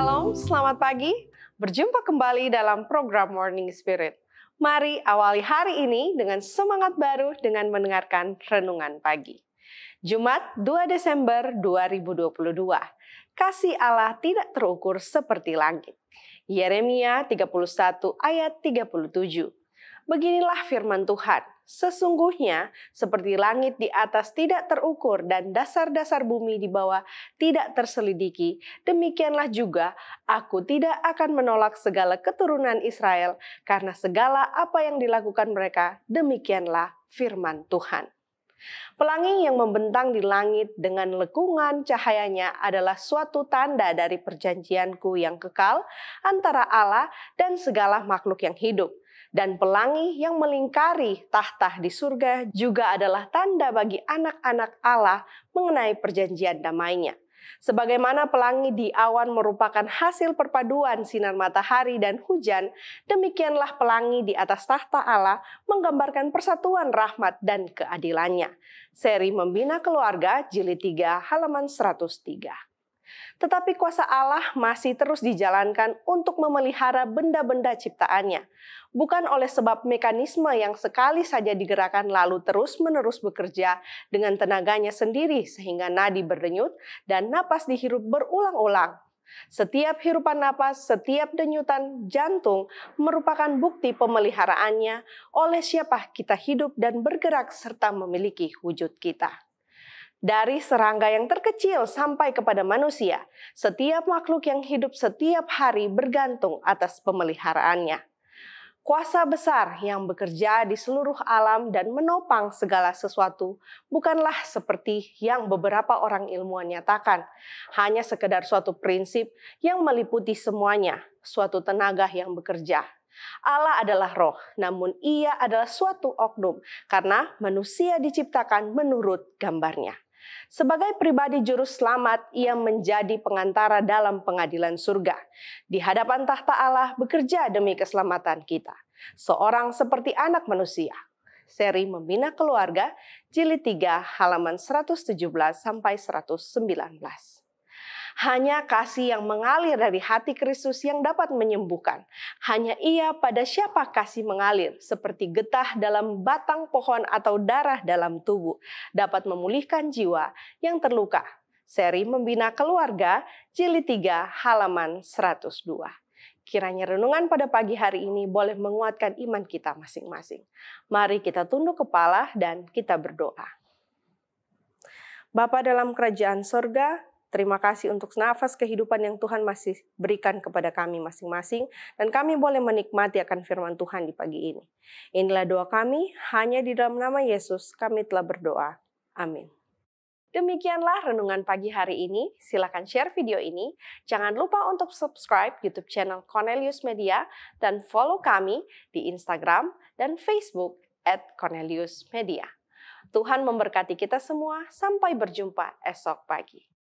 Shalom, selamat pagi. Berjumpa kembali dalam program Morning Spirit. Mari awali hari ini dengan semangat baru dengan mendengarkan renungan pagi. Jumat 2 Desember 2022. Kasih Allah tidak terukur seperti langit. Yeremia 31 ayat 37. Beginilah firman Tuhan, sesungguhnya seperti langit di atas tidak terukur dan dasar-dasar bumi di bawah tidak terselidiki, demikianlah juga aku tidak akan menolak segala keturunan Israel karena segala apa yang dilakukan mereka, demikianlah firman Tuhan. Pelangi yang membentang di langit dengan lekungan cahayanya adalah suatu tanda dari perjanjianku yang kekal antara Allah dan segala makhluk yang hidup. Dan pelangi yang melingkari tahta di surga juga adalah tanda bagi anak-anak Allah mengenai perjanjian damainya. Sebagaimana pelangi di awan merupakan hasil perpaduan sinar matahari dan hujan, demikianlah pelangi di atas tahta Allah menggambarkan persatuan rahmat dan keadilannya. Seri Membina Keluarga, Jilid 3, halaman 103. Tetapi kuasa Allah masih terus dijalankan untuk memelihara benda-benda ciptaannya, bukan oleh sebab mekanisme yang sekali saja digerakkan lalu terus-menerus bekerja dengan tenaganya sendiri sehingga nadi berdenyut dan napas dihirup berulang-ulang. Setiap hirupan napas, setiap denyutan jantung merupakan bukti pemeliharaannya oleh siapa kita hidup dan bergerak serta memiliki wujud kita. Dari serangga yang terkecil sampai kepada manusia, setiap makhluk yang hidup setiap hari bergantung atas pemeliharaannya. Kuasa besar yang bekerja di seluruh alam dan menopang segala sesuatu bukanlah seperti yang beberapa orang ilmuwan nyatakan, hanya sekedar suatu prinsip yang meliputi semuanya, suatu tenaga yang bekerja. Allah adalah roh, namun ia adalah suatu oknum karena manusia diciptakan menurut gambarnya. Sebagai pribadi juru selamat, ia menjadi pengantara dalam pengadilan surga. Di hadapan tahta Allah bekerja demi keselamatan kita. Seorang seperti anak manusia. Seri Membina Keluarga, Jilid 3, halaman 117 sampai 119. Hanya kasih yang mengalir dari hati Kristus yang dapat menyembuhkan. Hanya ia pada siapa kasih mengalir, seperti getah dalam batang pohon atau darah dalam tubuh, dapat memulihkan jiwa yang terluka. Seri Membina Keluarga, Jilid 3, halaman 102. Kiranya renungan pada pagi hari ini boleh menguatkan iman kita masing-masing. Mari kita tunduk kepala dan kita berdoa. Bapa dalam kerajaan sorga, Terima kasih untuk nafas kehidupan yang Tuhan masih berikan kepada kami masing-masing dan kami boleh menikmati akan firman Tuhan di pagi ini. Inilah doa kami, hanya di dalam nama Yesus kami telah berdoa. Amin. Demikianlah renungan pagi hari ini. Silakan share video ini. Jangan lupa untuk subscribe YouTube channel Cornelius Media dan follow kami di Instagram dan Facebook at Cornelius Media. Tuhan memberkati kita semua. Sampai berjumpa esok pagi.